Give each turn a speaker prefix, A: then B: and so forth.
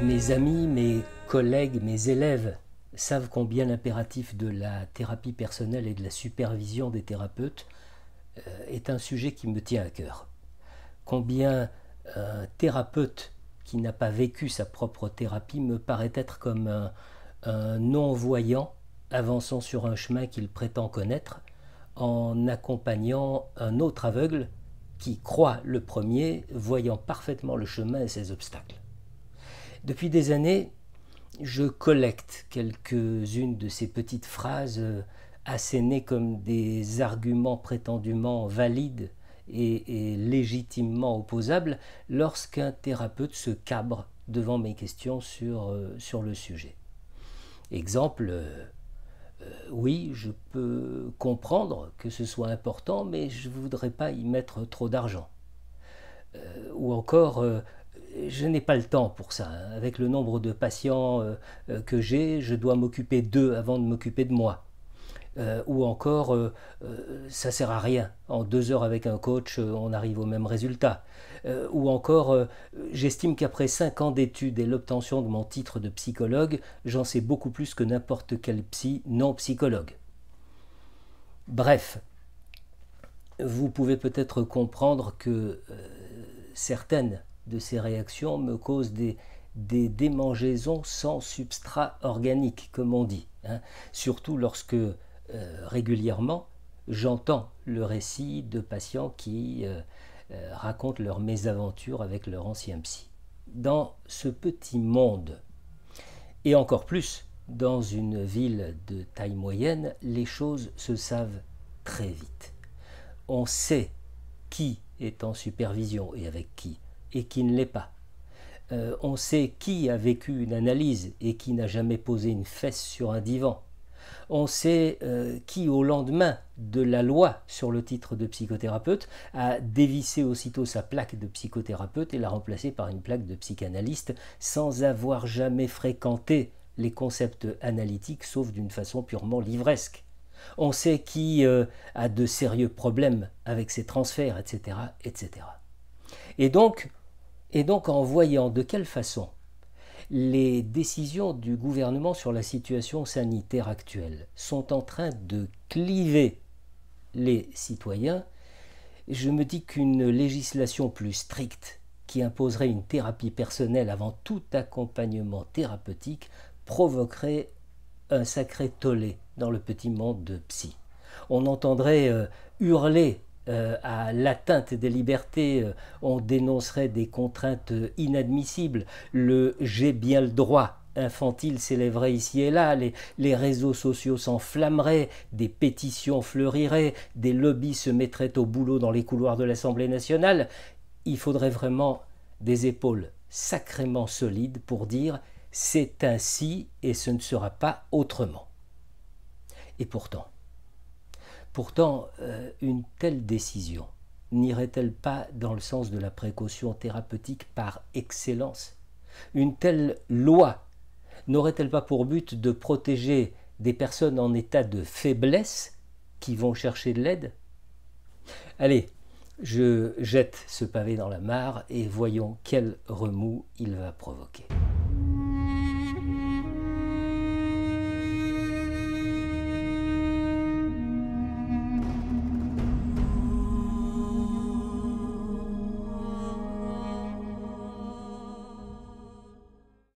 A: Mes amis, mes collègues, mes élèves savent combien l'impératif de la thérapie personnelle et de la supervision des thérapeutes euh, est un sujet qui me tient à cœur. Combien un thérapeute qui n'a pas vécu sa propre thérapie me paraît être comme un, un non-voyant avançant sur un chemin qu'il prétend connaître en accompagnant un autre aveugle qui croit le premier, voyant parfaitement le chemin et ses obstacles. Depuis des années, je collecte quelques-unes de ces petites phrases euh, assénées comme des arguments prétendument valides et, légitimement opposables lorsqu'un thérapeute se cabre devant mes questions sur, euh, sur le sujet. Exemple, euh, oui, je peux comprendre que ce soit important, mais je ne voudrais pas y mettre trop d'argent. ou encore, je n'ai pas le temps pour ça. Hein. Avec le nombre de patients euh, euh, que j'ai, je dois m'occuper d'eux avant de m'occuper de moi. Euh, ou encore, ça sert à rien. En deux heures avec un coach, on arrive au même résultat. ou encore, j'estime qu'après cinq ans d'études et l'obtention de mon titre de psychologue, j'en sais beaucoup plus que n'importe quel psy non psychologue. Bref, vous pouvez peut-être comprendre que certaines de ces réactions me causent des, démangeaisons sans substrat organique, comme on dit. Hein. Surtout lorsque euh, régulièrement j'entends le récit de patients qui euh, euh, racontent leurs mésaventures avec leur ancien psy. Dans ce petit monde, et encore plus dans une ville de taille moyenne, les choses se savent très vite. On sait qui est en supervision et avec qui et qui ne l'est pas. Euh, on sait qui a vécu une analyse et qui n'a jamais posé une fesse sur un divan. On sait euh, qui, au lendemain de la loi sur le titre de psychothérapeute, a dévissé aussitôt sa plaque de psychothérapeute et l'a remplacée par une plaque de psychanalyste sans avoir jamais fréquenté les concepts analytiques, sauf d'une façon purement livresque. On sait qui euh, a de sérieux problèmes avec ses transferts, etc., etc. Et donc, et donc en voyant de quelle façon les décisions du gouvernement sur la situation sanitaire actuelle sont en train de cliver les citoyens, je me dis qu'une législation plus stricte qui imposerait une thérapie personnelle avant tout accompagnement thérapeutique provoquerait un sacré tollé dans le petit monde de psy. On entendrait euh, hurler euh, à l'atteinte des libertés, euh, on dénoncerait des contraintes inadmissibles. Le j'ai bien le droit infantile s'élèverait ici et là, les, les réseaux sociaux s'enflammeraient, des pétitions fleuriraient, des lobbies se mettraient au boulot dans les couloirs de l'Assemblée nationale. Il faudrait vraiment des épaules sacrément solides pour dire c'est ainsi et ce ne sera pas autrement. Et pourtant, Pourtant, euh, une telle décision n'irait-elle pas dans le sens de la précaution thérapeutique par excellence Une telle loi n'aurait-elle pas pour but de protéger des personnes en état de faiblesse qui vont chercher de l'aide Allez, je jette ce pavé dans la mare et voyons quel remous il va provoquer.